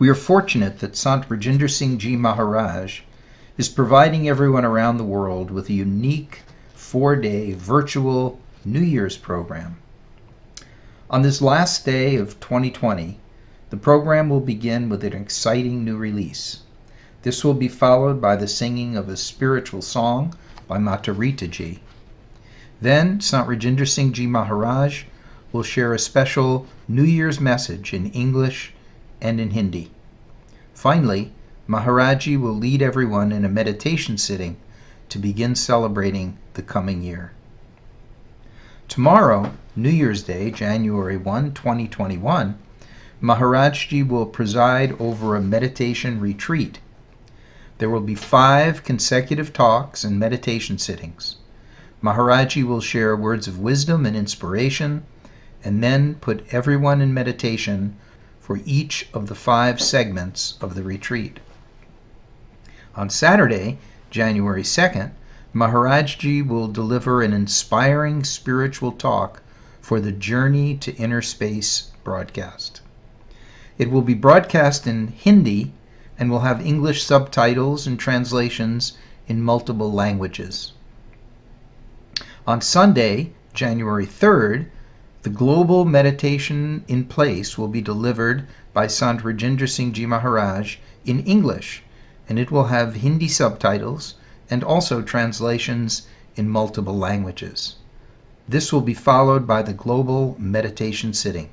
We are fortunate that Sant Rajinder Singh Ji Maharaj is providing everyone around the world with a unique four day virtual New Year's program. On this last day of 2020, the program will begin with an exciting new release. This will be followed by the singing of a spiritual song by Rita Ji. Then Sant Rajinder Singh Ji Maharaj will share a special New Year's message in English and in Hindi. Finally, Maharaji will lead everyone in a meditation sitting to begin celebrating the coming year. Tomorrow, New Year's Day, January 1, 2021, Maharajji will preside over a meditation retreat. There will be five consecutive talks and meditation sittings. Maharaji will share words of wisdom and inspiration and then put everyone in meditation for each of the five segments of the retreat. On Saturday, January 2nd, Maharajji will deliver an inspiring spiritual talk for the Journey to Inner Space broadcast. It will be broadcast in Hindi and will have English subtitles and translations in multiple languages. On Sunday, January 3rd, the global meditation in place will be delivered by Sant Rajendra Singh Ji Maharaj in English, and it will have Hindi subtitles and also translations in multiple languages. This will be followed by the global meditation sitting.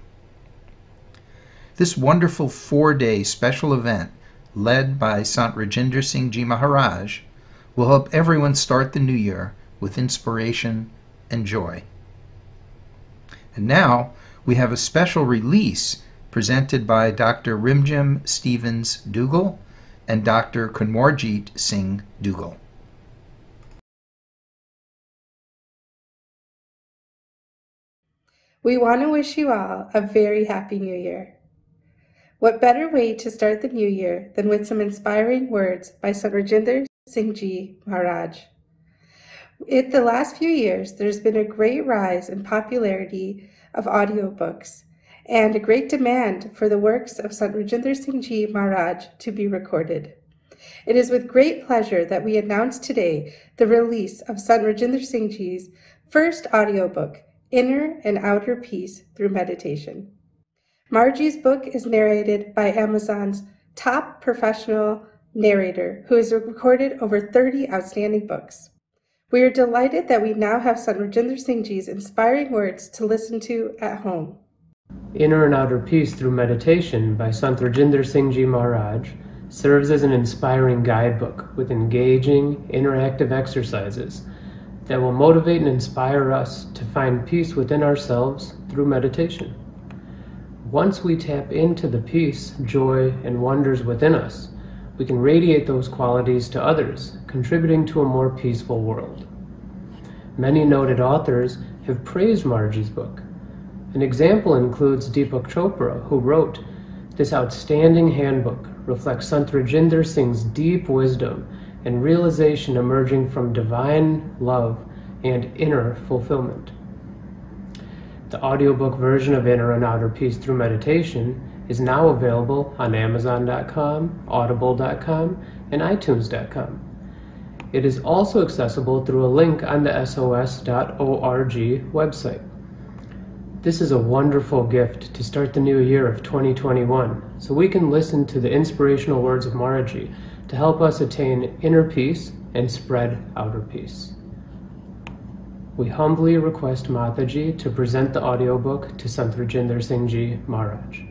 This wonderful four day special event, led by Sant Rajendra Singh Ji Maharaj, will help everyone start the new year with inspiration and joy. And now we have a special release presented by Dr. Rimjim Stevens Dugal and Dr. Kunwarjit Singh Dugal. We want to wish you all a very happy new year. What better way to start the new year than with some inspiring words by Sir Singh Ji Maharaj? In the last few years, there's been a great rise in popularity of audiobooks and a great demand for the works of Sant Rajinder Singh Ji Maharaj to be recorded. It is with great pleasure that we announce today the release of Sant Rajinder Singh Ji's first audiobook, Inner and Outer Peace Through Meditation. Margie's book is narrated by Amazon's top professional narrator who has recorded over 30 outstanding books. We are delighted that we now have Sant Rajinder Singh Ji's inspiring words to listen to at home. Inner and Outer Peace Through Meditation by Sant Rajinder Singh Ji Maharaj serves as an inspiring guidebook with engaging, interactive exercises that will motivate and inspire us to find peace within ourselves through meditation. Once we tap into the peace, joy, and wonders within us, we can radiate those qualities to others, contributing to a more peaceful world. Many noted authors have praised Margie's book. An example includes Deepak Chopra, who wrote, This outstanding handbook reflects Sant Rajinder Singh's deep wisdom and realization emerging from divine love and inner fulfillment. The audiobook version of Inner and Outer Peace Through Meditation is now available on Amazon.com, Audible.com, and iTunes.com. It is also accessible through a link on the SOS.org website. This is a wonderful gift to start the new year of 2021 so we can listen to the inspirational words of Maraji to help us attain inner peace and spread outer peace. We humbly request Mataji to present the audiobook to Sant Rajinder Singh Ji Maharaj.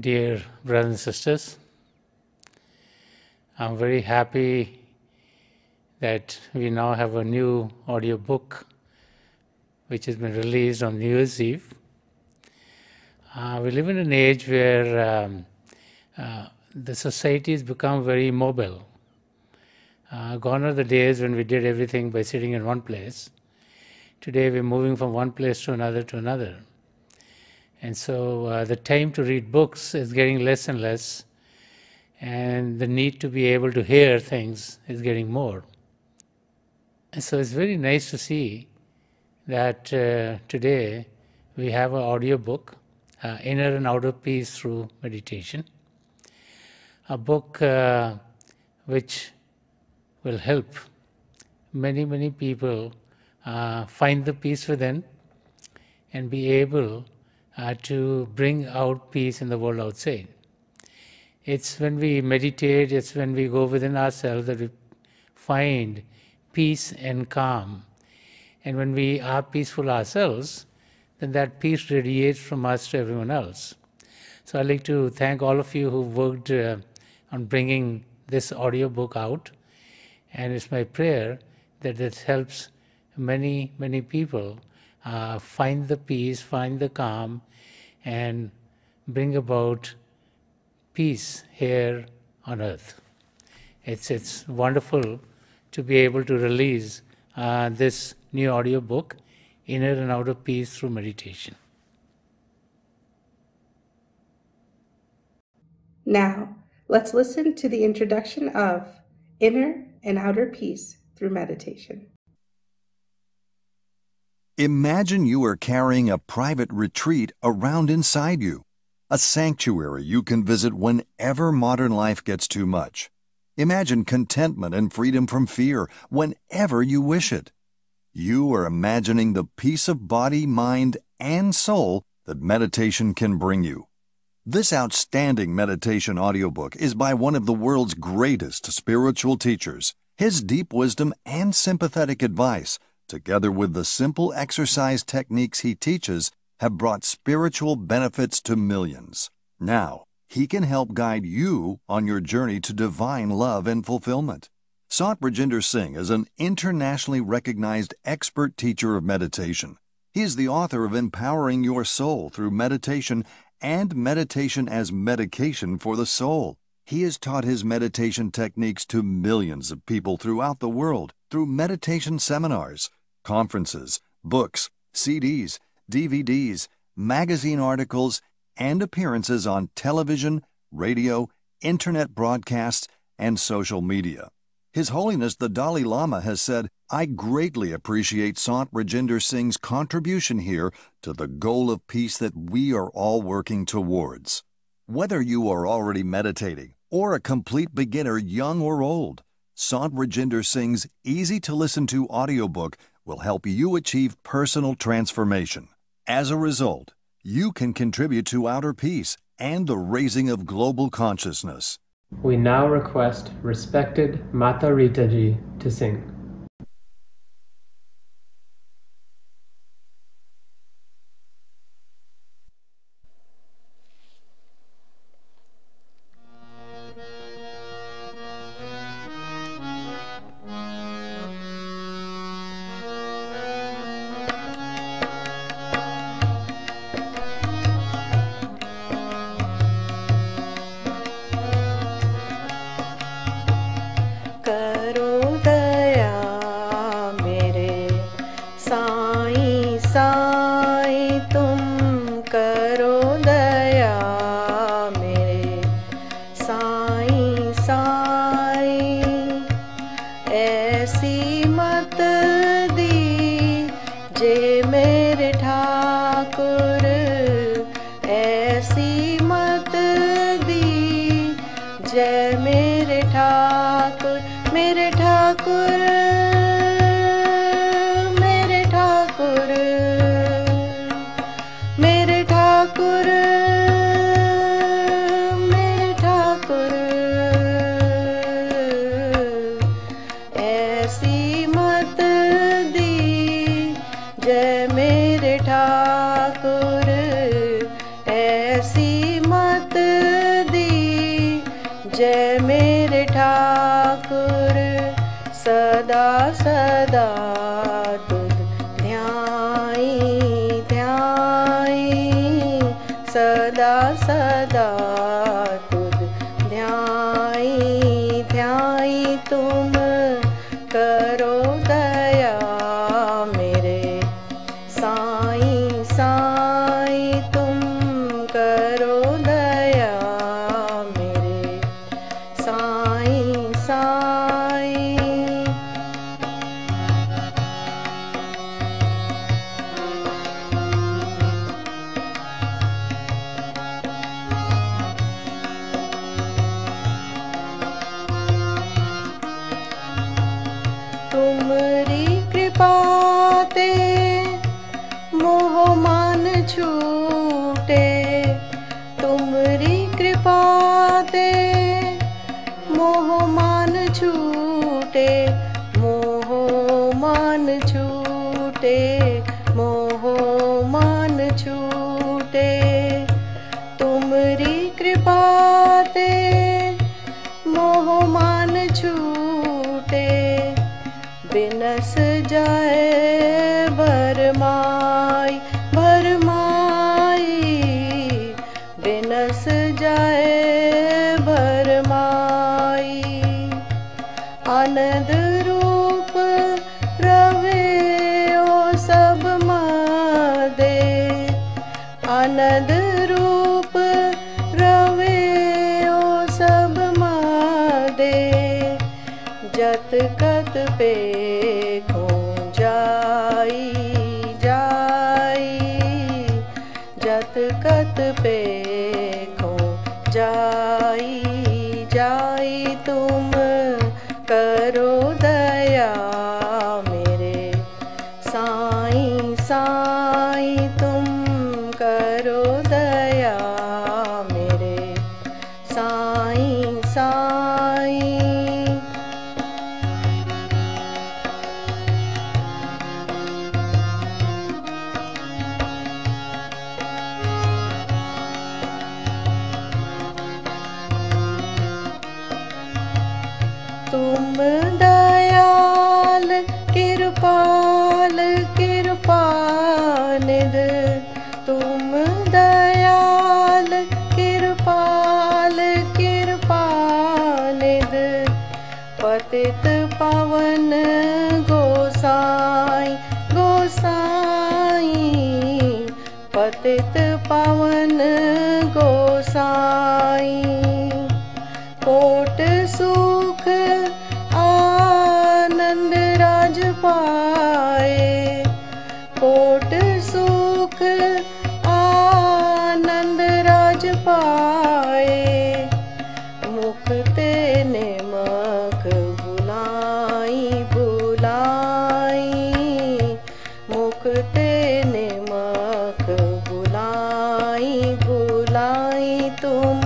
Dear brothers and sisters, I'm very happy that we now have a new audiobook which has been released on New Year's Eve. Uh, we live in an age where um, uh, the society has become very mobile. Uh, gone are the days when we did everything by sitting in one place. Today we're moving from one place to another to another. And so uh, the time to read books is getting less and less, and the need to be able to hear things is getting more. And so it's very nice to see that uh, today we have an audio uh, Inner and Outer Peace Through Meditation, a book uh, which will help many, many people uh, find the peace within and be able uh, to bring out peace in the world outside. It's when we meditate, it's when we go within ourselves that we find peace and calm. And when we are peaceful ourselves, then that peace radiates from us to everyone else. So I'd like to thank all of you who worked uh, on bringing this audiobook out. And it's my prayer that this helps many, many people uh, find the peace, find the calm, and bring about peace here on earth. It's, it's wonderful to be able to release uh, this new audio book, Inner and Outer Peace Through Meditation. Now, let's listen to the introduction of Inner and Outer Peace through Meditation. Imagine you are carrying a private retreat around inside you, a sanctuary you can visit whenever modern life gets too much. Imagine contentment and freedom from fear whenever you wish it. You are imagining the peace of body, mind, and soul that meditation can bring you. This outstanding meditation audiobook is by one of the world's greatest spiritual teachers. His deep wisdom and sympathetic advice together with the simple exercise techniques he teaches, have brought spiritual benefits to millions. Now, he can help guide you on your journey to divine love and fulfillment. Sant Brajinder Singh is an internationally recognized expert teacher of meditation. He is the author of Empowering Your Soul Through Meditation and Meditation as Medication for the Soul. He has taught his meditation techniques to millions of people throughout the world through meditation seminars conferences, books, CDs, DVDs, magazine articles, and appearances on television, radio, internet broadcasts, and social media. His Holiness the Dalai Lama has said, I greatly appreciate Sant Rajinder Singh's contribution here to the goal of peace that we are all working towards. Whether you are already meditating or a complete beginner, young or old, Sant Rajinder Singh's easy to listen to audiobook will help you achieve personal transformation. As a result, you can contribute to outer peace and the raising of global consciousness. We now request respected Mata Ritaji to sing. ते पे I'm power. तुम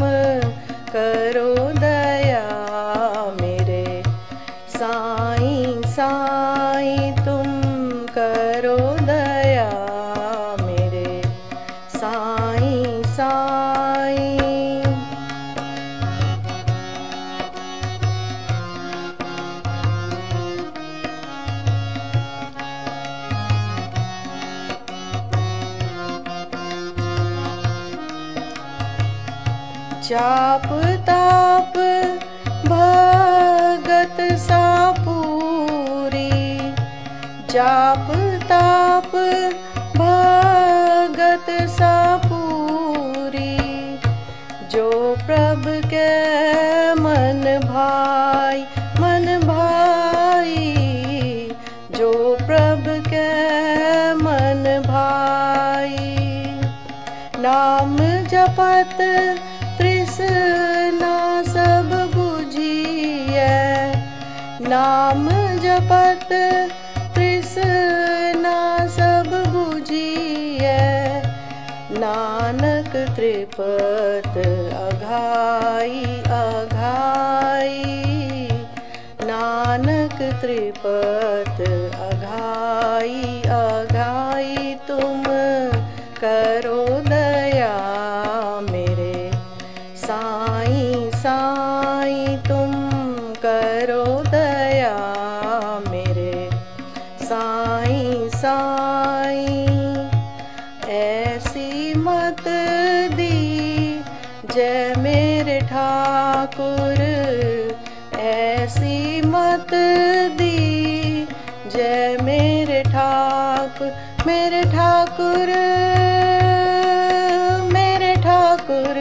पत सब बुझिए नाम जपत पृष सब बुझिए नानक त्रिपत अघाई अघाई नानक त्रिपत अघाई ਠਾਕੁਰ ਮੇਰੇ ਠਾਕੁਰ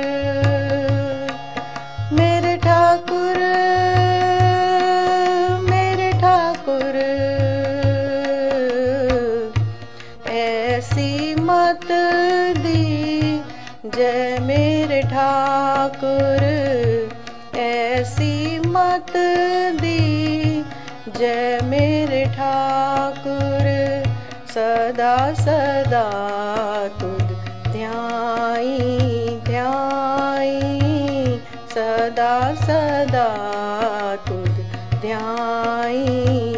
ਮੇਰੇ ਠਾਕੁਰ ਮੇਰੇ ਠਾਕੁਰ ਐਸੀ ਮਤ ਦੀ ਜੈ ਮੇਰੇ ਠਾਕੁਰ ਐਸੀ ਮਤ ਦੀ ਜੈ ਮੇਰੇ सदा सदा, तुद ध्याई ध्याई सदा सदा, तुद ध्याई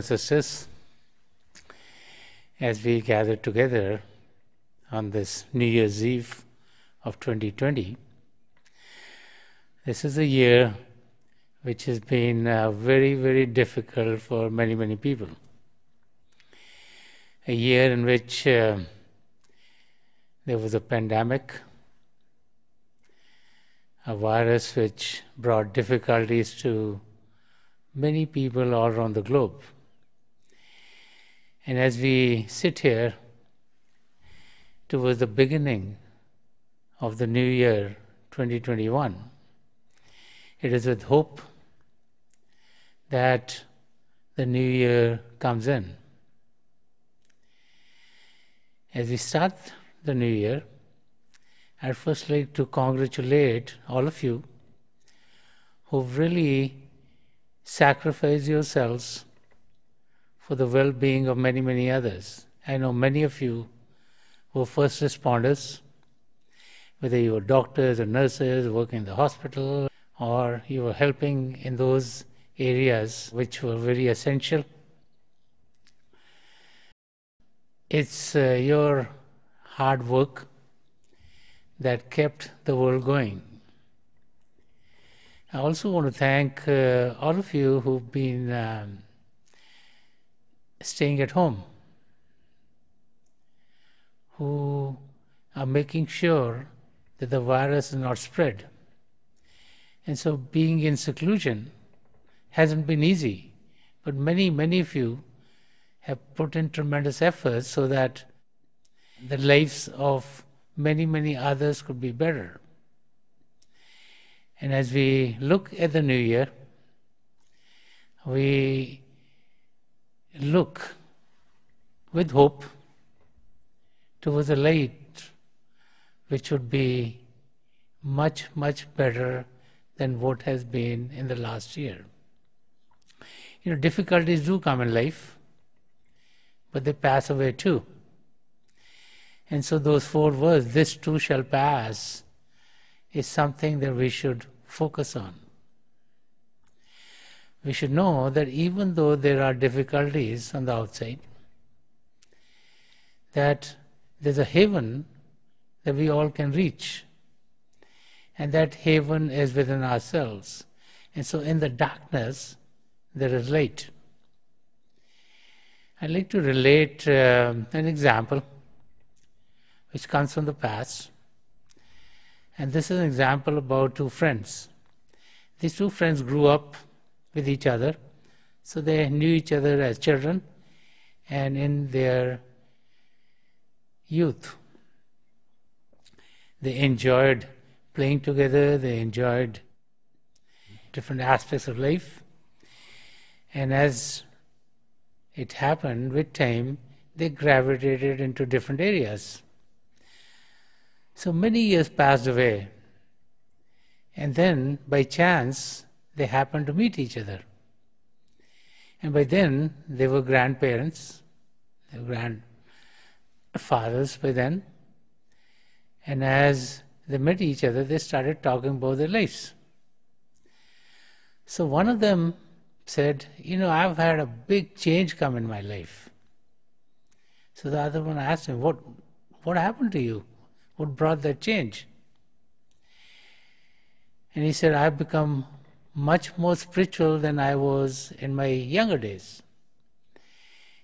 ancestors, as we gather together on this New Year's Eve of 2020, this is a year which has been uh, very, very difficult for many, many people. A year in which uh, there was a pandemic, a virus which brought difficulties to many people all around the globe. And as we sit here towards the beginning of the new year 2021, it is with hope that the new year comes in. As we start the new year, I'd first like to congratulate all of you who've really sacrificed yourselves for the well being of many, many others. I know many of you were first responders, whether you were doctors or nurses working in the hospital, or you were helping in those areas which were very essential. It's uh, your hard work that kept the world going. I also want to thank uh, all of you who've been um, staying at home, who are making sure that the virus is not spread. And so being in seclusion hasn't been easy, but many, many of you have put in tremendous efforts so that the lives of many, many others could be better. And as we look at the new year, we look with hope towards a light which would be much, much better than what has been in the last year. You know, difficulties do come in life, but they pass away too. And so, those four words, this too shall pass, is something that we should focus on we should know that even though there are difficulties on the outside, that there's a haven that we all can reach. And that haven is within ourselves. And so in the darkness, there is light. I'd like to relate uh, an example which comes from the past. And this is an example about two friends. These two friends grew up with each other. So they knew each other as children and in their youth. They enjoyed playing together, they enjoyed different aspects of life. And as it happened with time, they gravitated into different areas. So many years passed away. And then, by chance, they happened to meet each other. And by then, they were grandparents, they were grandfathers by then. And as they met each other, they started talking about their lives. So one of them said, You know, I've had a big change come in my life. So the other one asked him, What, what happened to you? What brought that change? And he said, I've become much more spiritual than I was in my younger days.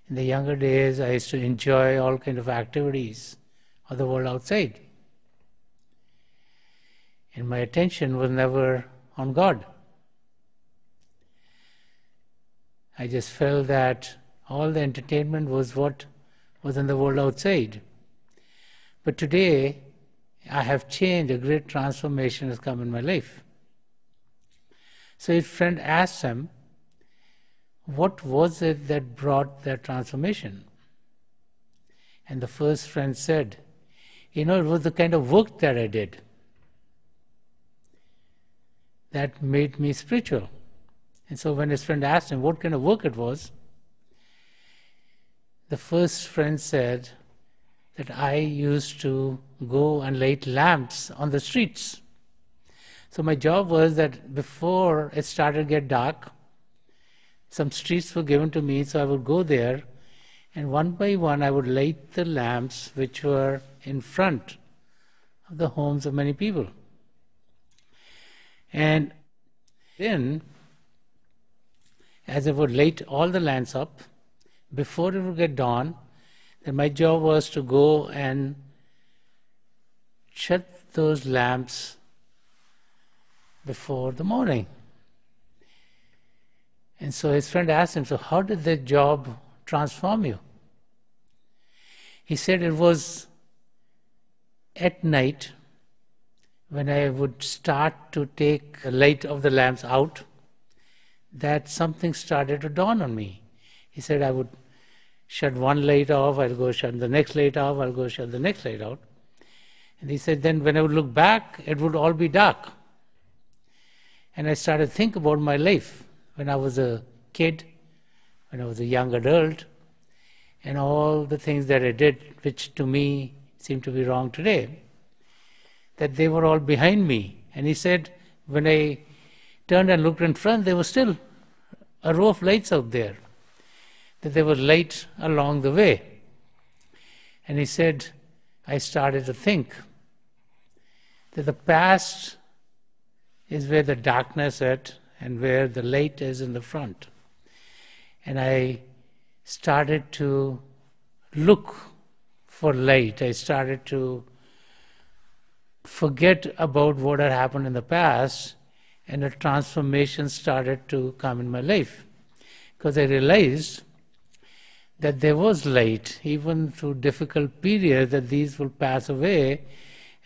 In the younger days, I used to enjoy all kind of activities of the world outside. And my attention was never on God. I just felt that all the entertainment was what was in the world outside. But today, I have changed, a great transformation has come in my life. So his friend asked him, What was it that brought that transformation? And the first friend said, You know, it was the kind of work that I did that made me spiritual. And so when his friend asked him what kind of work it was, the first friend said that I used to go and light lamps on the streets. So my job was that before it started to get dark, some streets were given to me, so I would go there, and one by one I would light the lamps which were in front of the homes of many people. And then, as I would light all the lamps up, before it would get dawn, then my job was to go and shut those lamps before the morning. And so his friend asked him, So, how did the job transform you? He said, It was at night when I would start to take the light of the lamps out that something started to dawn on me. He said, I would shut one light off, I'll go shut the next light off, I'll go shut the next light out. And he said, then when I would look back, it would all be dark. And I started to think about my life when I was a kid, when I was a young adult, and all the things that I did, which to me seem to be wrong today, that they were all behind me. And he said, when I turned and looked in front, there was still a row of lights out there, that there was light along the way. And he said, I started to think that the past is where the darkness at and where the light is in the front. And I started to look for light. I started to forget about what had happened in the past and a transformation started to come in my life because I realized that there was light even through difficult periods that these will pass away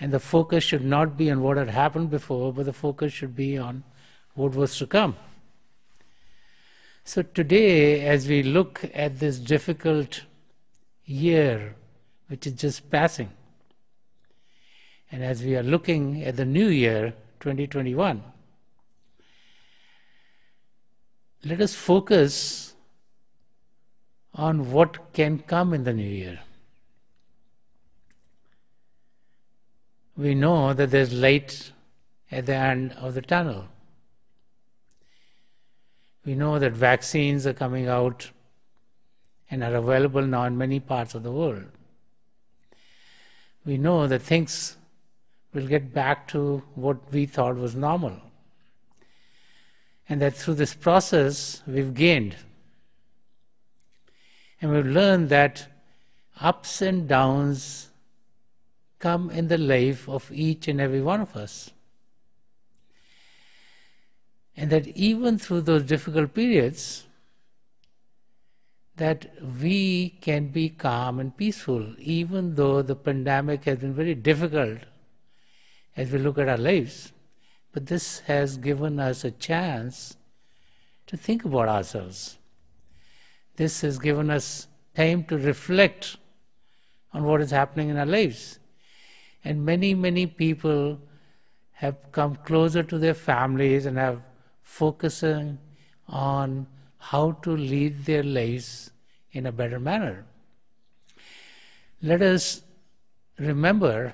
and the focus should not be on what had happened before, but the focus should be on what was to come. So today, as we look at this difficult year, which is just passing, and as we are looking at the new year, 2021, let us focus on what can come in the new year. we know that there's light at the end of the tunnel. We know that vaccines are coming out and are available now in many parts of the world. We know that things will get back to what we thought was normal. And that through this process, we've gained. And we've learned that ups and downs come in the life of each and every one of us. And that even through those difficult periods, that we can be calm and peaceful, even though the pandemic has been very difficult as we look at our lives. But this has given us a chance to think about ourselves. This has given us time to reflect on what is happening in our lives. And many, many people have come closer to their families and have focusing on how to lead their lives in a better manner. Let us remember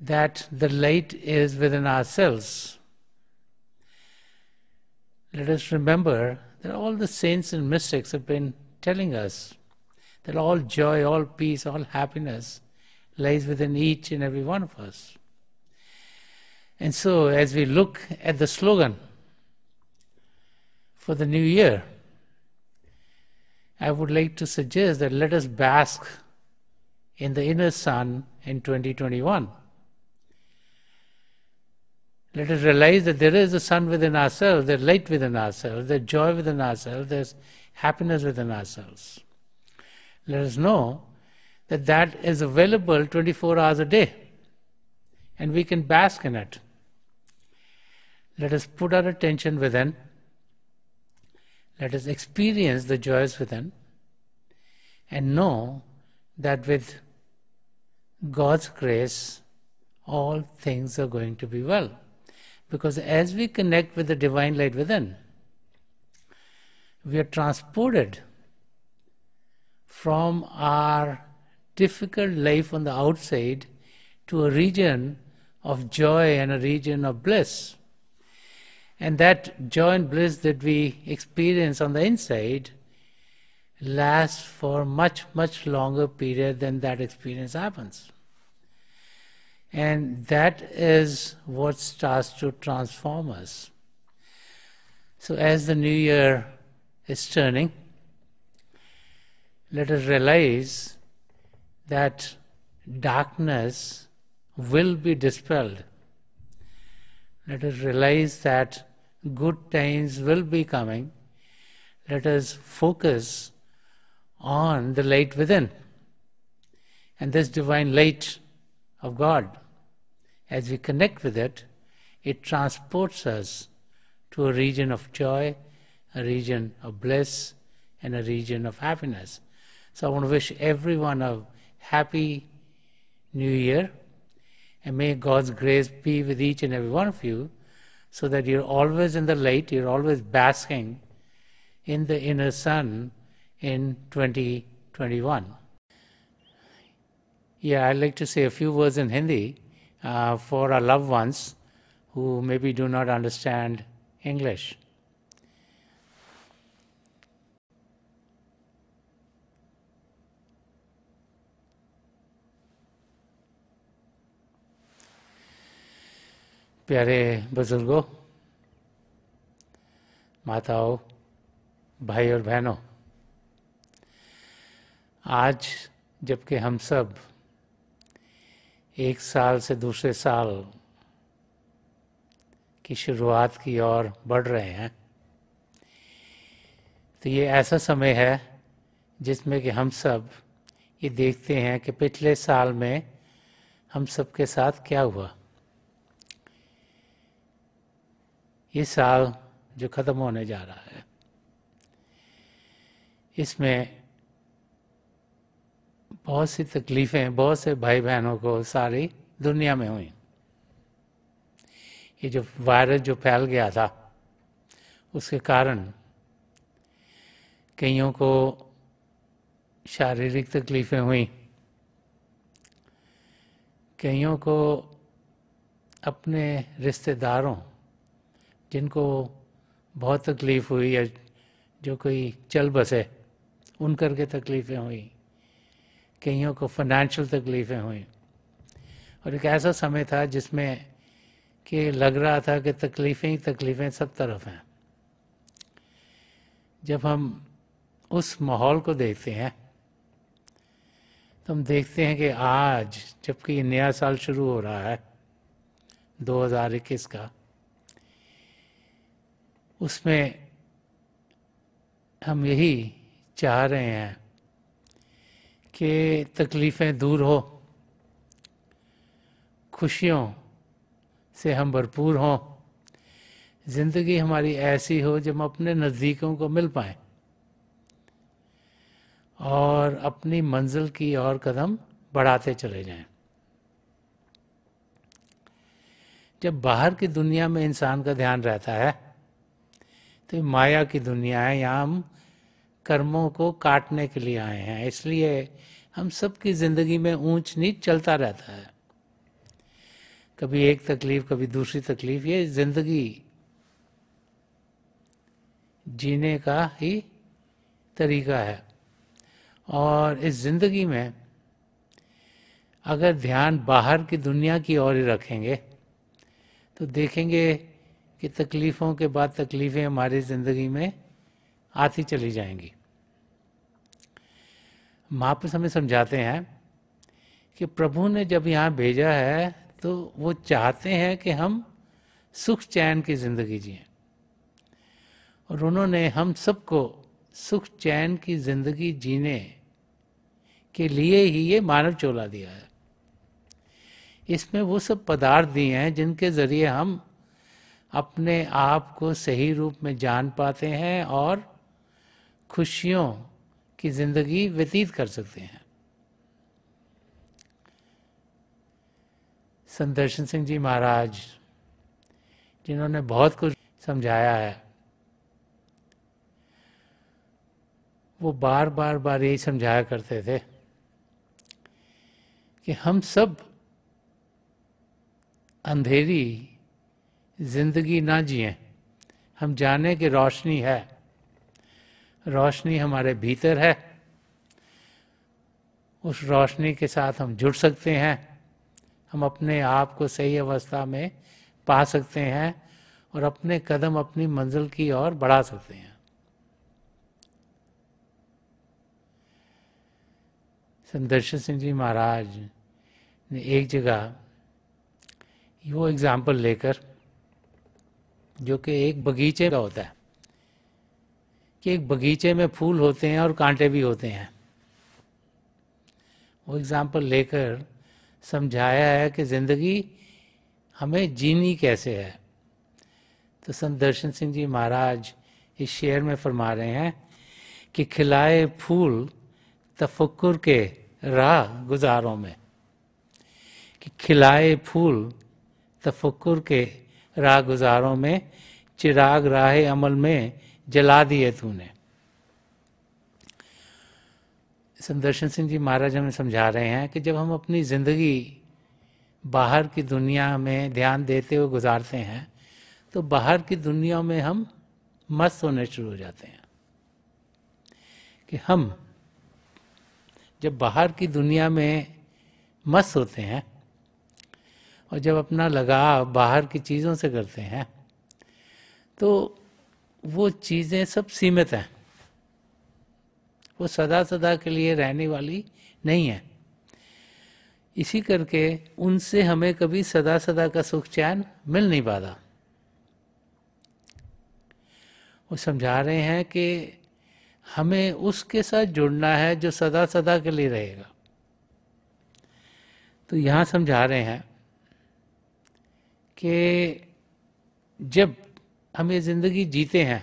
that the light is within ourselves. Let us remember that all the saints and mystics have been telling us that all joy, all peace, all happiness lies within each and every one of us. And so, as we look at the slogan for the new year, I would like to suggest that let us bask in the inner sun in 2021. Let us realize that there is a sun within ourselves, there's light within ourselves, there's joy within ourselves, there's happiness within ourselves. Let us know that that is available 24 hours a day and we can bask in it. Let us put our attention within. Let us experience the joys within and know that with God's grace, all things are going to be well. Because as we connect with the divine light within, we are transported from our difficult life on the outside to a region of joy and a region of bliss. And that joy and bliss that we experience on the inside lasts for much, much longer period than that experience happens. And that is what starts to transform us. So, as the new year is turning, let us realize that darkness will be dispelled. Let us realize that good times will be coming. Let us focus on the light within and this divine light of God. As we connect with it, it transports us to a region of joy, a region of bliss, and a region of happiness. So I want to wish everyone of Happy New Year, and may God's grace be with each and every one of you so that you're always in the light, you're always basking in the inner sun in 2021. Yeah, I'd like to say a few words in Hindi uh, for our loved ones who maybe do not understand English. प्यारे बुजुर्गों माताओं भाई और बहनों आज जबकि हम सब एक साल से दूसरे साल की शुरुआत की ओर बढ़ रहे हैं तो ये ऐसा समय है जिसमें कि हम सब ये देखते हैं कि पिछले साल में हम सब के साथ क्या हुआ ये साल जो ख़त्म होने जा रहा है इसमें बहुत सी तकलीफ़ें बहुत से भाई बहनों को सारी दुनिया में हुई ये जो वायरस जो फैल गया था उसके कारण कईयों को शारीरिक तकलीफ़ें हुई कईयों को अपने रिश्तेदारों जिनको बहुत तकलीफ़ हुई या जो कोई चल बसे उन करके तकलीफ़ें हुई कईयों को फाइनेंशियल तकलीफ़ें हुई और एक ऐसा समय था जिसमें कि लग रहा था कि तकलीफ़ें ही तकलीफ़ें सब तरफ हैं जब हम उस माहौल को देखते हैं तो हम देखते हैं कि आज जबकि नया साल शुरू हो रहा है 2021 का उसमें हम यही चाह रहे हैं कि तकलीफ़ें दूर हो खुशियों से हम भरपूर हों ज़िंदगी हमारी ऐसी हो जब हम अपने नज़दीकों को मिल पाए और अपनी मंजिल की और कदम बढ़ाते चले जाएं। जब बाहर की दुनिया में इंसान का ध्यान रहता है तो माया की दुनिया है यहाँ हम कर्मों को काटने के लिए आए हैं इसलिए हम सबकी ज़िंदगी में ऊंच नीच चलता रहता है कभी एक तकलीफ कभी दूसरी तकलीफ ये जिंदगी जीने का ही तरीका है और इस जिंदगी में अगर ध्यान बाहर की दुनिया की ओर ही रखेंगे तो देखेंगे कि तकलीफ़ों के बाद तकलीफ़ें हमारी ज़िंदगी में आती चली जाएंगी महापुरुष हमें समझाते हैं कि प्रभु ने जब यहाँ भेजा है तो वो चाहते हैं कि हम सुख चैन की ज़िंदगी जिए और उन्होंने हम सबको सुख चैन की ज़िंदगी जीने के लिए ही ये मानव चोला दिया है इसमें वो सब पदार्थ दिए हैं जिनके ज़रिए हम अपने आप को सही रूप में जान पाते हैं और खुशियों की जिंदगी व्यतीत कर सकते हैं संदर्शन सिंह जी महाराज जिन्होंने बहुत कुछ समझाया है वो बार बार बार यही समझाया करते थे कि हम सब अंधेरी जिंदगी ना जिए हम जाने कि रोशनी है रोशनी हमारे भीतर है उस रोशनी के साथ हम जुड़ सकते हैं हम अपने आप को सही अवस्था में पा सकते हैं और अपने कदम अपनी मंजिल की ओर बढ़ा सकते हैं संदर्शन सिंह जी महाराज ने एक जगह वो एग्ज़ाम्पल लेकर जो कि एक बगीचे का होता है कि एक बगीचे में फूल होते हैं और कांटे भी होते हैं वो एग्ज़ाम्पल लेकर समझाया है कि ज़िंदगी हमें जीनी कैसे है तो संत दर्शन सिंह जी महाराज इस शेर में फरमा रहे हैं कि खिलाए फूल तफक्र के राह गुजारों में कि खिलाए फूल तफक्र के राह गुजारों में चिराग राह अमल में जला दिए तूने संदर्शन सिंह जी महाराज हमें समझा रहे हैं कि जब हम अपनी ज़िंदगी बाहर की दुनिया में ध्यान देते हुए गुजारते हैं तो बाहर की दुनिया में हम मस्त होने शुरू हो जाते हैं कि हम जब बाहर की दुनिया में मस्त होते हैं और जब अपना लगाव बाहर की चीज़ों से करते हैं तो वो चीज़ें सब सीमित हैं वो सदा सदा के लिए रहने वाली नहीं है इसी करके उनसे हमें कभी सदा सदा का सुख चैन मिल नहीं पाता वो समझा रहे हैं कि हमें उसके साथ जुड़ना है जो सदा सदा के लिए रहेगा तो यहाँ समझा रहे हैं कि जब हम ये ज़िंदगी जीते हैं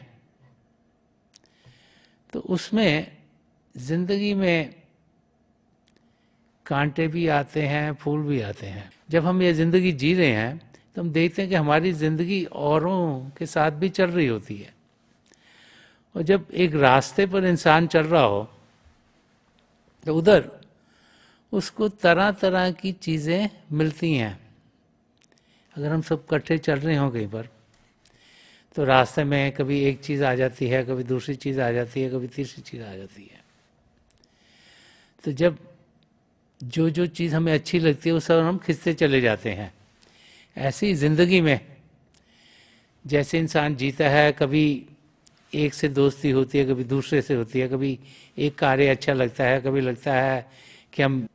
तो उसमें ज़िंदगी में कांटे भी आते हैं फूल भी आते हैं जब हम ये ज़िंदगी जी रहे हैं तो हम देखते हैं कि हमारी ज़िंदगी औरों के साथ भी चल रही होती है और जब एक रास्ते पर इंसान चल रहा हो तो उधर उसको तरह तरह की चीज़ें मिलती हैं अगर हम सब इकट्ठे चल रहे हों कहीं पर तो रास्ते में कभी एक चीज़ आ जाती है कभी दूसरी चीज़ आ जाती है कभी तीसरी चीज़ आ जाती है तो जब जो जो चीज़ हमें अच्छी लगती है उस सब हम खिंचते चले जाते हैं ऐसी ज़िंदगी में जैसे इंसान जीता है कभी एक से दोस्ती होती है कभी दूसरे से होती है कभी एक कार्य अच्छा लगता है कभी लगता है कि हम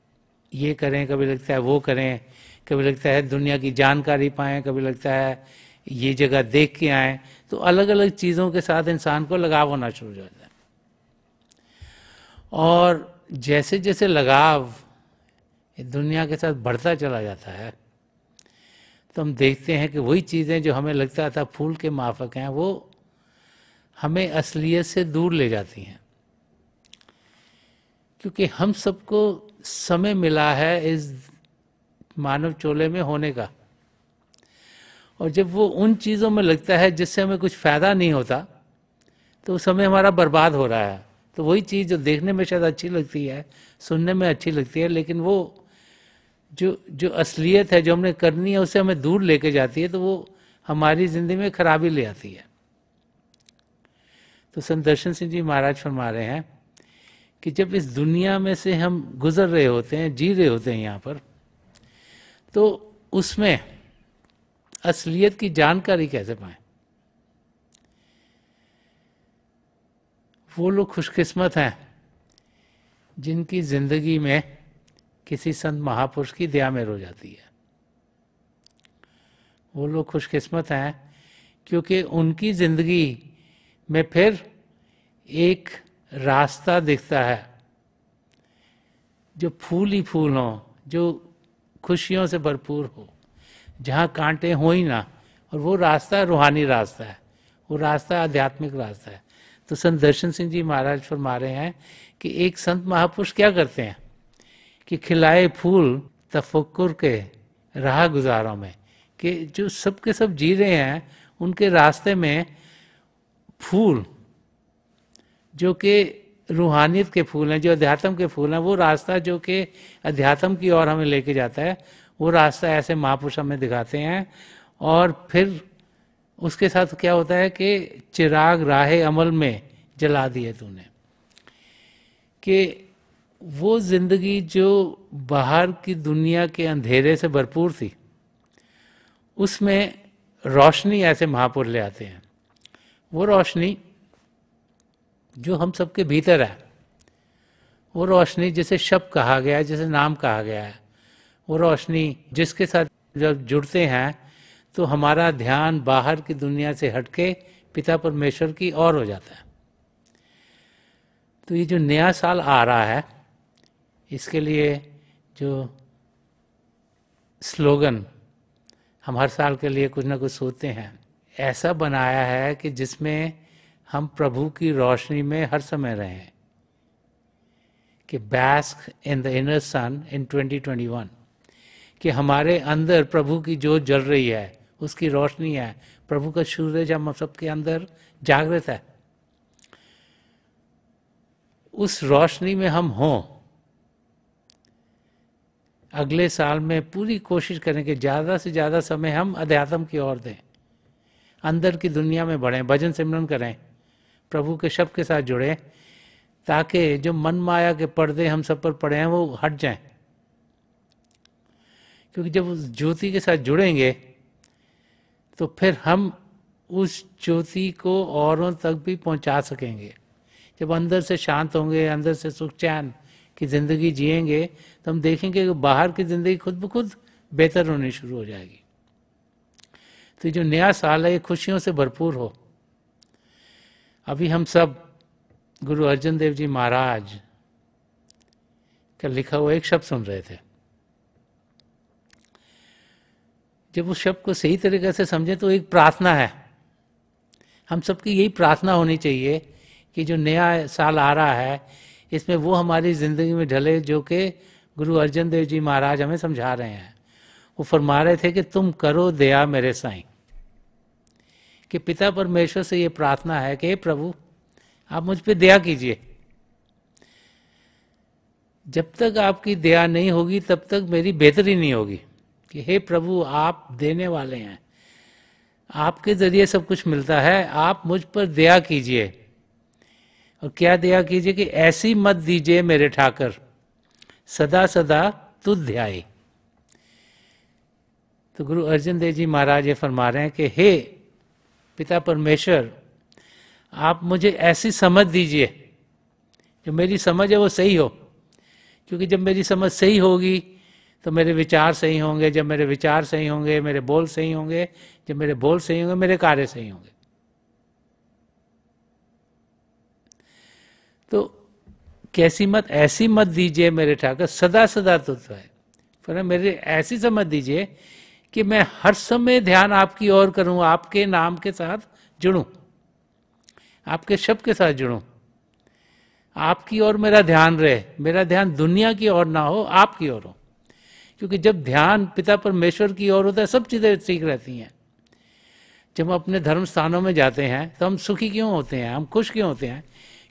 ये करें कभी लगता है वो करें कभी लगता है दुनिया की जानकारी पाए कभी लगता है ये जगह देख के आए तो अलग अलग चीज़ों के साथ इंसान को लगाव होना शुरू हो जाता है और जैसे जैसे लगाव दुनिया के साथ बढ़ता चला जाता है तो हम देखते हैं कि वही चीज़ें जो हमें लगता था फूल के माफक हैं वो हमें असलियत से दूर ले जाती हैं क्योंकि हम सबको समय मिला है इस मानव चोले में होने का और जब वो उन चीज़ों में लगता है जिससे हमें कुछ फ़ायदा नहीं होता तो उस समय हमारा बर्बाद हो रहा है तो वही चीज़ जो देखने में शायद अच्छी लगती है सुनने में अच्छी लगती है लेकिन वो जो जो असलियत है जो हमने करनी है उसे हमें दूर लेके जाती है तो वो हमारी ज़िंदगी में खराबी ले आती है तो संत दर्शन सिंह जी महाराज फरमा रहे हैं कि जब इस दुनिया में से हम गुजर रहे होते हैं जी रहे होते हैं यहाँ पर तो उसमें असलियत की जानकारी कैसे पाए वो लोग खुशकिस्मत हैं जिनकी जिंदगी में किसी संत महापुरुष की दया में रो जाती है वो लोग खुशकिस्मत हैं क्योंकि उनकी जिंदगी में फिर एक रास्ता दिखता है जो फूल ही फूल हों जो खुशियों से भरपूर हो जहाँ कांटे हो ही ना और वो रास्ता रूहानी रास्ता है वो रास्ता आध्यात्मिक रास्ता है तो संत दर्शन सिंह जी महाराज फरमा रहे हैं कि एक संत महापुरुष क्या करते हैं कि खिलाए फूल तफक्र के राह गुजारों में कि जो सब के सब जी रहे हैं उनके रास्ते में फूल जो कि रूहानियत के फूल हैं जो अध्यात्म के फूल हैं वो रास्ता जो कि अध्यात्म की ओर हमें लेके जाता है वो रास्ता ऐसे महापुरुष हमें दिखाते हैं और फिर उसके साथ क्या होता है कि चिराग राह अमल में जला दिए तूने कि वो जिंदगी जो बाहर की दुनिया के अंधेरे से भरपूर थी उसमें रोशनी ऐसे महापुर ले आते हैं वो रोशनी जो हम सबके भीतर है वो रोशनी जिसे शब्द कहा गया है जिसे नाम कहा गया है वो रोशनी जिसके साथ जब जुड़ते हैं तो हमारा ध्यान बाहर की दुनिया से हटके पिता परमेश्वर की ओर हो जाता है तो ये जो नया साल आ रहा है इसके लिए जो स्लोगन हम हर साल के लिए कुछ ना कुछ सोचते हैं ऐसा बनाया है कि जिसमें हम प्रभु की रोशनी में हर समय रहें कि बैस्क इन द इनर सन इन 2021 कि हमारे अंदर प्रभु की जो जल रही है उसकी रोशनी है प्रभु का सूरज हम सबके अंदर जागृत है उस रोशनी में हम हों अगले साल में पूरी कोशिश करें कि ज़्यादा से ज़्यादा समय हम अध्यात्म की ओर दें अंदर की दुनिया में बढ़ें भजन सिमरन करें प्रभु के शब्द के साथ जुड़े ताकि जो मन माया के पर्दे हम सब पर पड़े हैं वो हट जाएं क्योंकि जब उस ज्योति के साथ जुड़ेंगे तो फिर हम उस ज्योति को औरों तक भी पहुंचा सकेंगे जब अंदर से शांत होंगे अंदर से सुख चैन की ज़िंदगी जिएंगे तो हम देखेंगे कि बाहर की ज़िंदगी खुद ब खुद बेहतर होनी शुरू हो जाएगी तो जो नया साल है ये खुशियों से भरपूर हो अभी हम सब गुरु अर्जन देव जी महाराज का लिखा हुआ एक शब्द सुन रहे थे जब उस शब्द को सही तरीके से समझे तो एक प्रार्थना है हम सबकी यही प्रार्थना होनी चाहिए कि जो नया साल आ रहा है इसमें वो हमारी ज़िंदगी में ढले जो कि गुरु अर्जन देव जी महाराज हमें समझा रहे हैं वो फरमा रहे थे कि तुम करो दया मेरे साईं कि पिता परमेश्वर से ये प्रार्थना है कि हे प्रभु आप मुझ पर दया कीजिए जब तक आपकी दया नहीं होगी तब तक मेरी बेहतरी नहीं होगी कि हे प्रभु आप देने वाले हैं आपके जरिए सब कुछ मिलता है आप मुझ पर दया कीजिए और क्या दया कीजिए कि ऐसी मत दीजिए मेरे ठाकर सदा सदा तु ध्याय तो गुरु अर्जन देव जी महाराज ये फरमा रहे हैं कि हे पिता परमेश्वर आप मुझे ऐसी समझ दीजिए जो मेरी समझ है वो सही हो क्योंकि जब मेरी समझ सही होगी तो मेरे विचार सही होंगे जब मेरे विचार सही होंगे मेरे बोल सही होंगे जब मेरे बोल सही होंगे मेरे कार्य सही होंगे तो कैसी मत ऐसी मत दीजिए मेरे ठाकर सदा सदा तुत्व तो तो है पर मेरे ऐसी समझ दीजिए कि मैं हर समय ध्यान आपकी ओर करूं आपके नाम के साथ जुड़ूं आपके शब्द के साथ जुड़ूं आपकी ओर मेरा ध्यान रहे मेरा ध्यान दुनिया की ओर ना हो आपकी ओर हो क्योंकि जब ध्यान पिता परमेश्वर की ओर होता है सब चीज़ें ठीक रहती हैं जब हम अपने धर्म स्थानों में जाते हैं तो हम सुखी क्यों होते हैं हम खुश क्यों होते हैं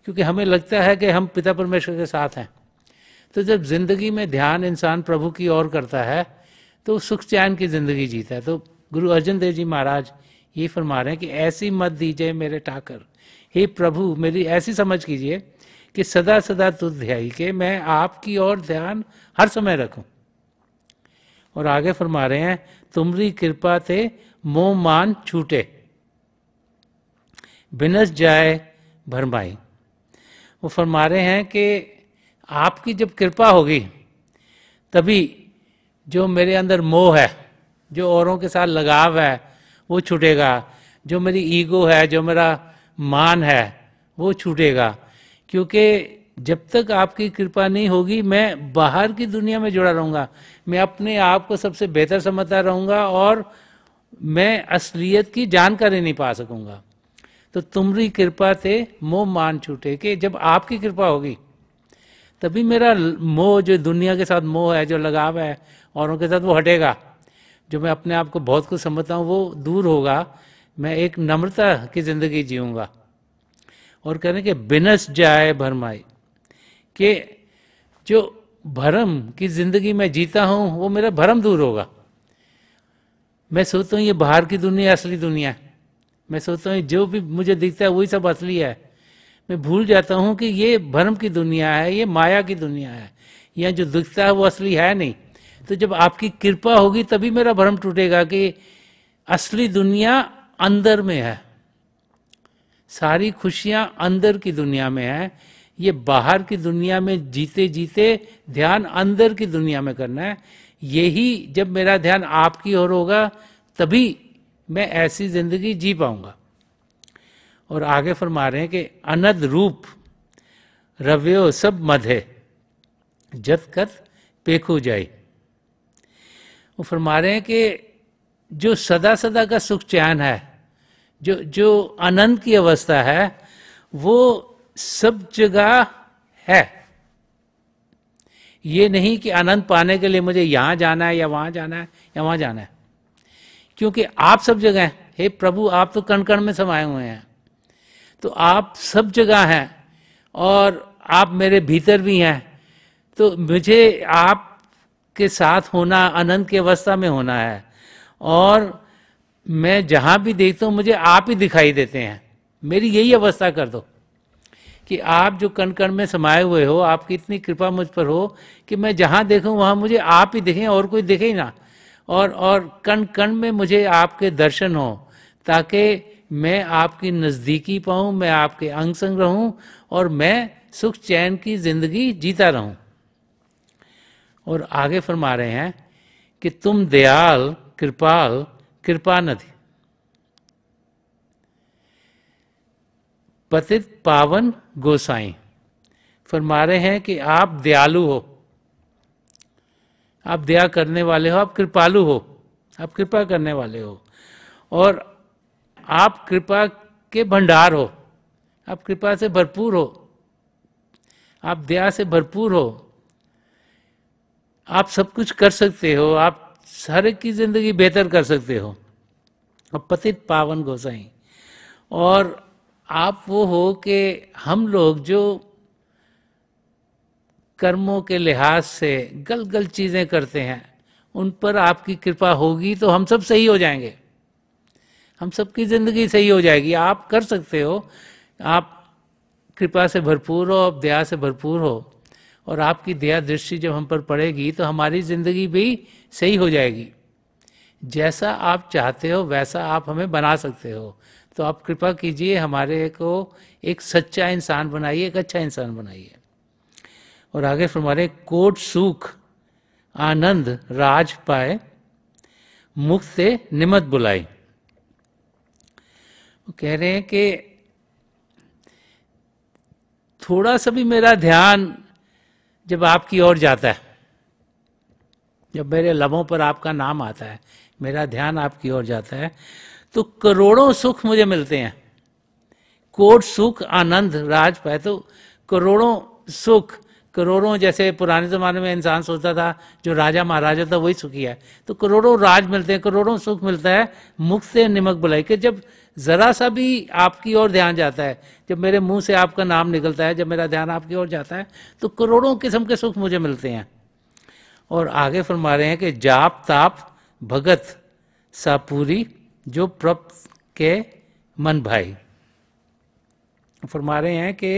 क्योंकि हमें लगता है कि हम पिता परमेश्वर के साथ हैं तो जब जिंदगी में ध्यान इंसान प्रभु की ओर करता है तो सुख चैन की जिंदगी जीता है तो गुरु अर्जन देव जी महाराज ये फरमा रहे हैं कि ऐसी मत दीजिए मेरे ठाकर हे प्रभु मेरी ऐसी समझ कीजिए कि सदा सदा तुझ ध्याई के मैं आपकी ओर ध्यान हर समय रखूं और आगे फरमा रहे हैं तुमरी कृपा थे मोह मान छूटे बिनस जाए भरमाई वो फरमा रहे हैं कि आपकी जब कृपा होगी तभी जो मेरे अंदर मोह है जो औरों के साथ लगाव है वो छूटेगा जो मेरी ईगो है जो मेरा मान है वो छूटेगा क्योंकि जब तक आपकी कृपा नहीं होगी मैं बाहर की दुनिया में जुड़ा रहूंगा मैं अपने आप को सबसे बेहतर समझता रहूंगा और मैं असलियत की जानकारी नहीं पा सकूंगा तो तुम्हारी कृपा से मोह मान छूटे कि जब आपकी कृपा होगी तभी मेरा मोह जो दुनिया के साथ मोह है जो लगाव है औरों के साथ वो हटेगा जो मैं अपने आप को बहुत कुछ समझता हूँ वो दूर होगा मैं एक नम्रता की जिंदगी जीऊँगा और कह रहे कि बिनस जाए भरमाई कि जो भरम की जिंदगी मैं जीता हूँ वो मेरा भरम दूर होगा मैं सोचता हूँ ये बाहर की दुनिया असली दुनिया है मैं सोचता हूँ जो भी मुझे दिखता है वही सब असली है मैं भूल जाता हूँ कि ये भ्रम की दुनिया है ये माया की दुनिया है यह जो दुखता है वो असली है नहीं तो जब आपकी कृपा होगी तभी मेरा भ्रम टूटेगा कि असली दुनिया अंदर में है सारी खुशियां अंदर की दुनिया में है ये बाहर की दुनिया में जीते जीते ध्यान अंदर की दुनिया में करना है यही जब मेरा ध्यान आपकी ओर होगा तभी मैं ऐसी जिंदगी जी पाऊंगा और आगे फरमा रहे हैं कि अनद रूप रव्यो सब मधे जत कर पेखो जाए वो फरमा रहे हैं कि जो सदा सदा का सुख चैन है जो जो आनंद की अवस्था है वो सब जगह है ये नहीं कि आनंद पाने के लिए मुझे यहां जाना है या वहां जाना है या वहां जाना है क्योंकि आप सब जगह हैं हे प्रभु आप तो कण कण में समाये हुए हैं तो आप सब जगह हैं और आप मेरे भीतर भी हैं तो मुझे आप के साथ होना आनंद की अवस्था में होना है और मैं जहाँ भी देखता हूँ मुझे आप ही दिखाई देते हैं मेरी यही अवस्था कर दो कि आप जो कण कण में समाये हुए हो आपकी इतनी कृपा मुझ पर हो कि मैं जहाँ देखूँ वहाँ मुझे आप ही दिखें और कोई दिखे ही ना और और कण कण में मुझे आपके दर्शन हो ताकि मैं आपकी नज़दीकी पाऊं मैं आपके अंग संग रहूं और मैं सुख चैन की जिंदगी जीता रहूं और आगे फरमा रहे हैं कि तुम दयाल कृपाल कृपा नदी पतित पावन गोसाई फरमा रहे हैं कि आप दयालु हो आप दया करने वाले हो आप कृपालु हो आप कृपा करने वाले हो और आप कृपा के भंडार हो आप कृपा से भरपूर हो आप दया से भरपूर हो आप सब कुछ कर सकते हो आप हर एक की जिंदगी बेहतर कर सकते हो और पतित पावन गोसाई और आप वो हो कि हम लोग जो कर्मों के लिहाज से गल गल चीज़ें करते हैं उन पर आपकी कृपा होगी तो हम सब सही हो जाएंगे हम सबकी जिंदगी सही हो जाएगी आप कर सकते हो आप कृपा से भरपूर हो आप दया से भरपूर हो और आपकी दया दृष्टि जब हम पर पड़ेगी तो हमारी जिंदगी भी सही हो जाएगी जैसा आप चाहते हो वैसा आप हमें बना सकते हो तो आप कृपा कीजिए हमारे को एक सच्चा इंसान बनाइए एक अच्छा इंसान बनाइए और आगे हमारे कोट सुख आनंद राज पाए मुख से निमत बुलाई कह रहे हैं कि थोड़ा सा भी मेरा ध्यान जब आपकी ओर जाता है जब मेरे लबों पर आपका नाम आता है मेरा ध्यान आपकी ओर जाता है तो करोड़ों सुख मुझे मिलते हैं कोट सुख आनंद राज पाए तो करोड़ों सुख करोड़ों जैसे पुराने जमाने में इंसान सोचता था जो राजा महाराजा था वही सुखी है तो करोड़ों राज मिलते हैं करोड़ों सुख मिलता है मुख से निमक बुलाई के जब જરા સાભી આપકી ઓર ધ્યાન જાતા હૈ જબ મેરે મુહ સે આપકા નામ નિકલતા હૈ જબ મેરા ધ્યાન આપકી ઓર જાતા હૈ તો કરોડો કિસમ કે સુખ મુજે મિલતે હૈ ઓર આગે ફરમા રહે હે કે જાપ તાપ ભગત સાપુરી જો પ્રપ કે મન ભાઈ ફરમા રહે હે કે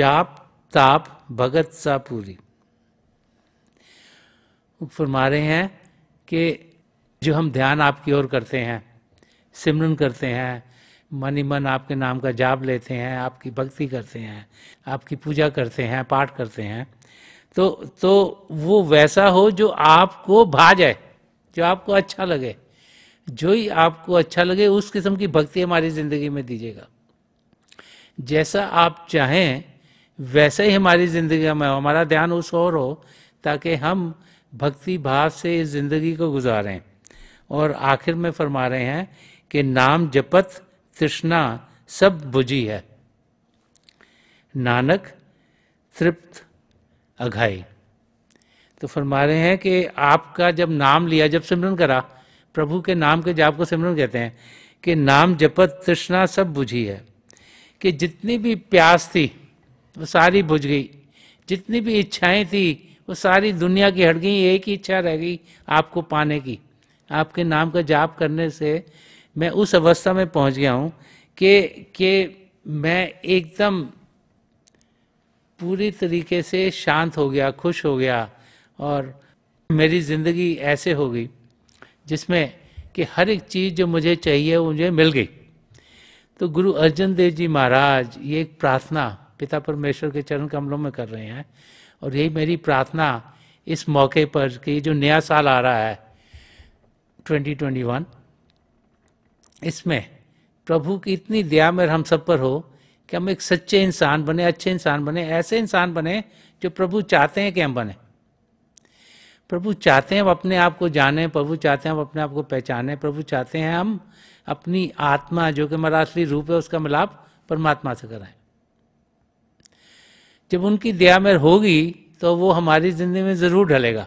જાપ તાપ ભગત સાપુરી ઓપ ફરમા રહે હે કે जो हम ध्यान आपकी ओर करते हैं सिमरन करते हैं मन ही मन आपके नाम का जाप लेते हैं आपकी भक्ति करते हैं आपकी पूजा करते हैं पाठ करते हैं तो तो वो वैसा हो जो आपको भा जाए जो आपको अच्छा लगे जो ही आपको अच्छा लगे उस किस्म की भक्ति हमारी ज़िंदगी में दीजिएगा जैसा आप चाहें वैसे ही हमारी ज़िंदगी में हमारा ध्यान उस और हो ताकि हम भक्ति भाव से इस ज़िंदगी को गुजारें और आखिर में फरमा रहे हैं कि नाम जपत तृष्णा सब बुझी है नानक तृप्त अघाई तो फरमा रहे हैं कि आपका जब नाम लिया जब सिमरन करा प्रभु के नाम के जाप को सिमरन कहते हैं कि नाम जपत तृष्णा सब बुझी है कि जितनी भी प्यास थी वो सारी बुझ गई जितनी भी इच्छाएं थी वो सारी दुनिया की हट गई एक ही इच्छा रह गई आपको पाने की आपके नाम का जाप करने से मैं उस अवस्था में पहुंच गया हूं कि कि मैं एकदम पूरी तरीके से शांत हो गया खुश हो गया और मेरी ज़िंदगी ऐसे हो गई जिसमें कि हर एक चीज़ जो मुझे चाहिए वो मुझे मिल गई तो गुरु अर्जन देव जी महाराज ये एक प्रार्थना पिता परमेश्वर के चरण कमलों में कर रहे हैं और यही मेरी प्रार्थना इस मौके पर कि जो नया साल आ रहा है 2021 इसमें प्रभु की इतनी दया मेर हम सब पर हो कि हम एक सच्चे इंसान बने अच्छे इंसान बने ऐसे इंसान बने जो प्रभु चाहते हैं कि हम बने प्रभु चाहते हैं हम अपने आप को जाने प्रभु चाहते हैं हम अपने आप को पहचाने प्रभु चाहते हैं हम अपनी आत्मा जो कि हमारा असली रूप है उसका मिलाप परमात्मा से कराएं जब उनकी दया मेर होगी तो वो हमारी जिंदगी में ज़रूर ढलेगा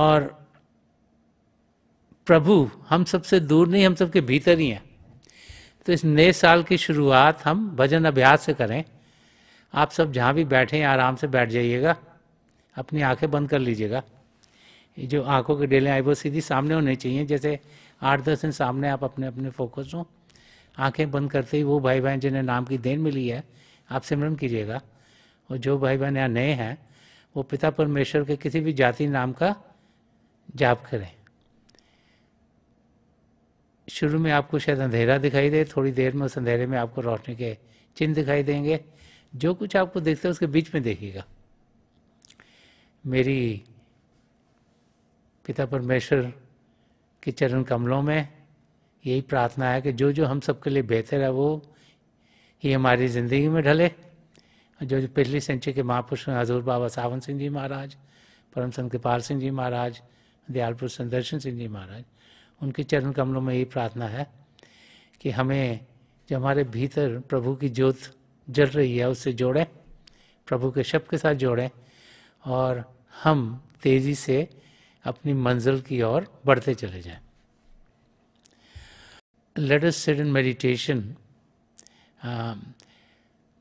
और प्रभु हम सबसे दूर नहीं हम सबके भीतर ही हैं तो इस नए साल की शुरुआत हम भजन अभ्यास से करें आप सब जहाँ भी बैठे आराम से बैठ जाइएगा अपनी आंखें बंद कर लीजिएगा ये जो आंखों की डेलें आई वो सीधी सामने होने चाहिए जैसे आठ दस दिन सामने आप अपने अपने फोकस हों आंखें बंद करते ही वो भाई बहन जिन्हें नाम की देन मिली है आप सिमरन कीजिएगा और जो भाई बहन यहाँ नए हैं वो पिता परमेश्वर के किसी भी जाति नाम का जाप करें शुरू में आपको शायद अंधेरा दिखाई दे थोड़ी देर में उस अंधेरे में आपको रोशनी के चिन्ह दिखाई देंगे जो कुछ आपको देखते हैं उसके बीच में देखिएगा मेरी पिता परमेश्वर के चरण कमलों में यही प्रार्थना है कि जो जो हम सबके लिए बेहतर है वो ही हमारी ज़िंदगी में ढले जो जो पिछली सेंचुरी के महापुरुष हजूर बाबा सावन सिंह जी महाराज परम संत कृपाल सिंह जी महाराज दयालपुर संदर्शन सिंह जी महाराज उनके चरण कमलों में यही प्रार्थना है कि हमें जो हमारे भीतर प्रभु की ज्योत जल रही है उससे जोड़ें प्रभु के शब्द के साथ जोड़ें और हम तेजी से अपनी मंजिल की ओर बढ़ते चले जाएं। Let us set in meditation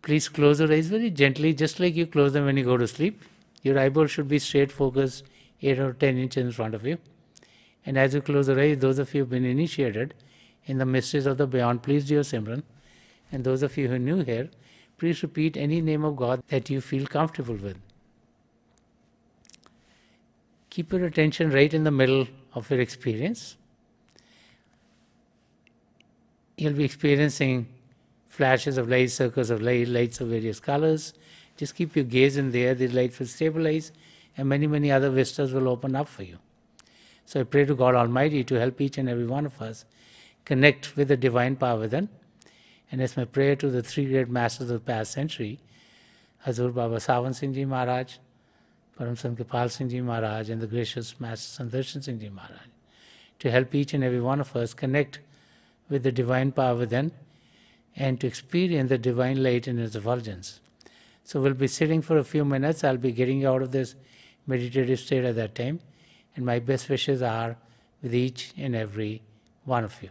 please close your eyes very gently just like you close then you go to sleep your eyeball should be straight focus at or ten inch in front of you And as you close your eyes, those of you who've been initiated in the mysteries of the beyond, please do your Simran. And those of you who are new here, please repeat any name of God that you feel comfortable with. Keep your attention right in the middle of your experience. You'll be experiencing flashes of light, circles of light, lights of various colors. Just keep your gaze in there, the lights will stabilize, and many, many other vistas will open up for you. So I pray to God Almighty to help each and every one of us connect with the divine power within. And it's my prayer to the three great masters of the past century, Hazur Baba Sawan Singh Ji Maharaj, Paramsant Kapal Singh Ji Maharaj, and the gracious Master Sandarshan Singh Ji Maharaj, to help each and every one of us connect with the divine power within and to experience the divine light in its effulgence. So we'll be sitting for a few minutes. I'll be getting out of this meditative state at that time and my best wishes are with each and every one of you.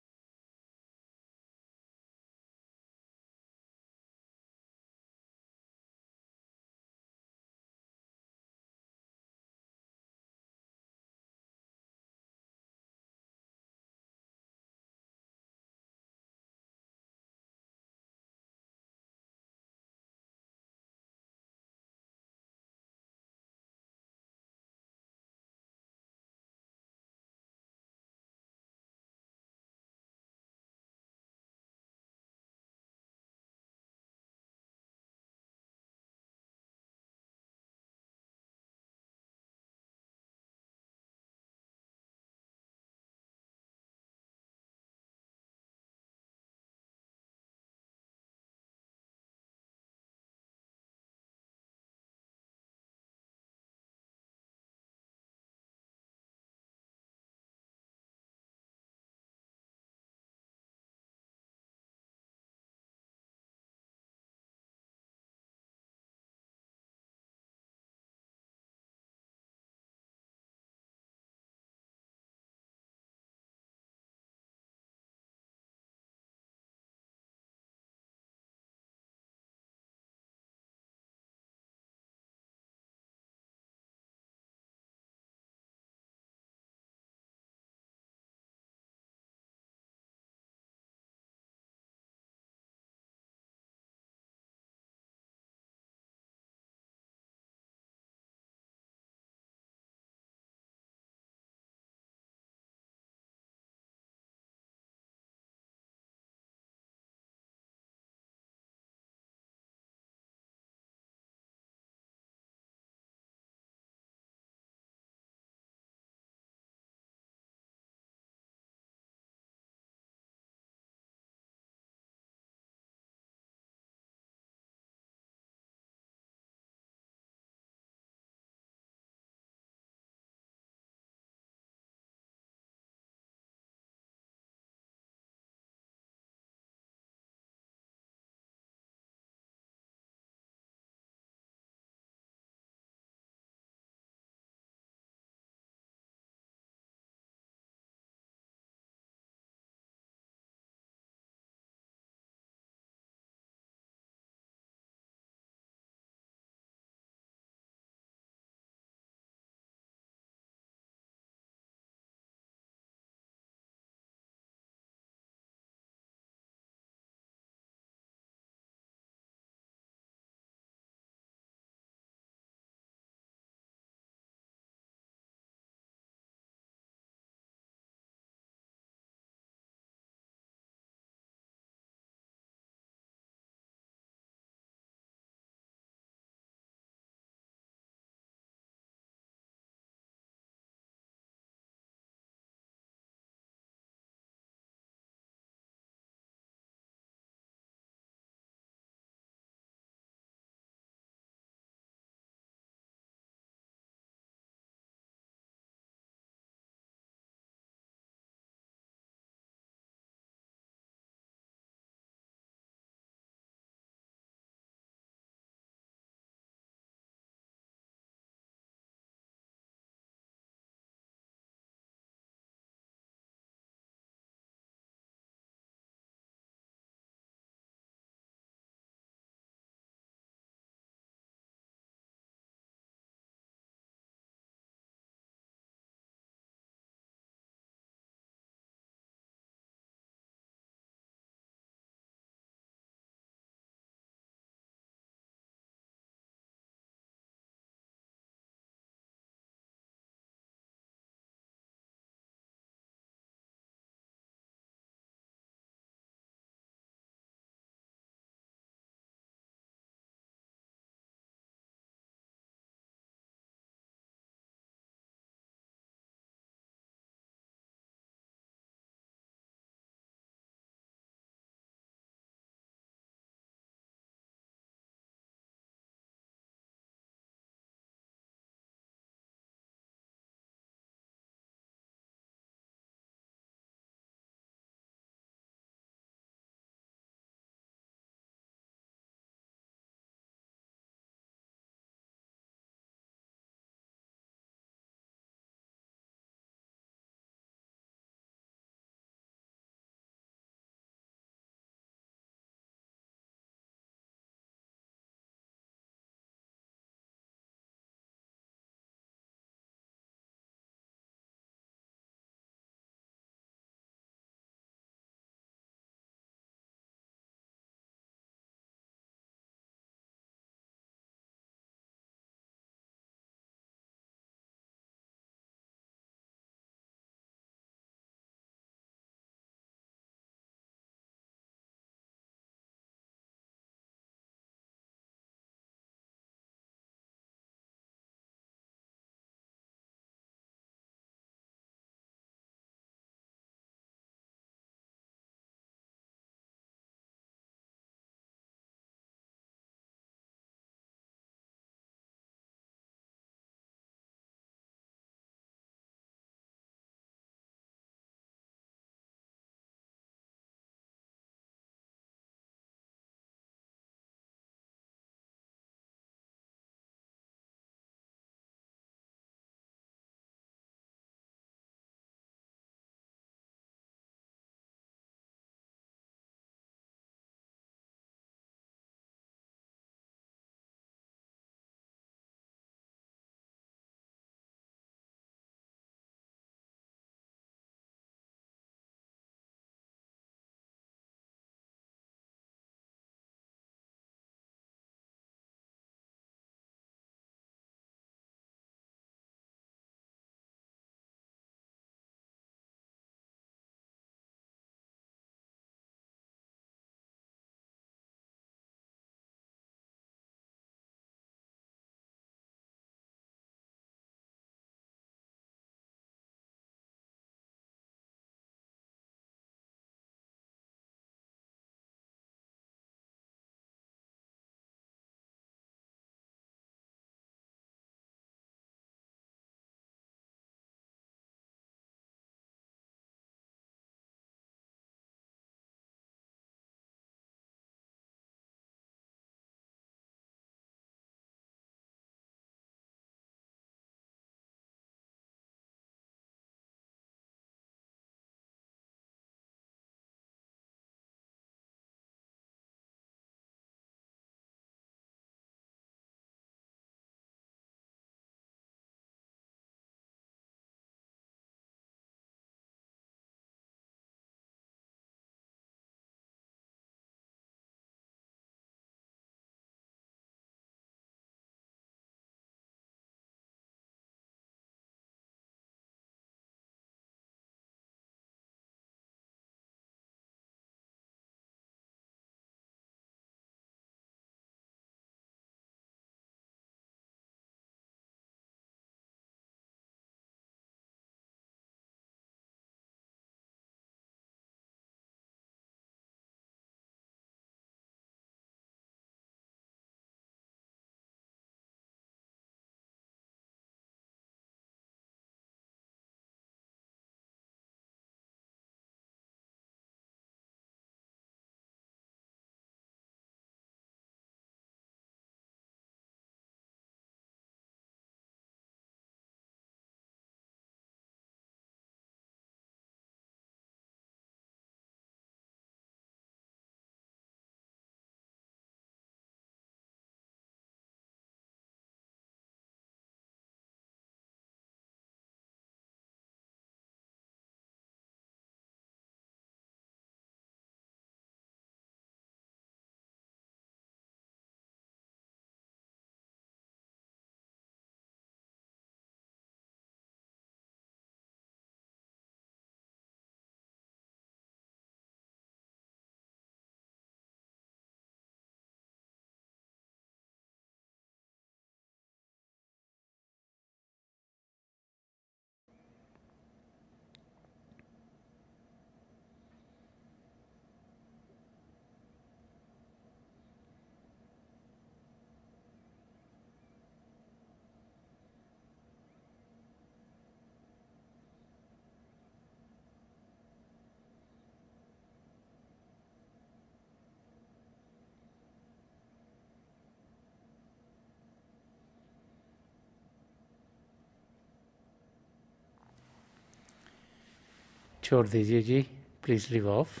sure this please leave off.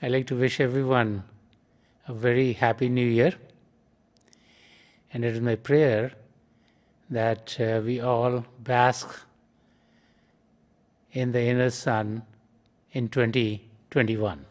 I'd like to wish everyone a very happy new year. And it is my prayer that uh, we all bask in the inner sun in 2021.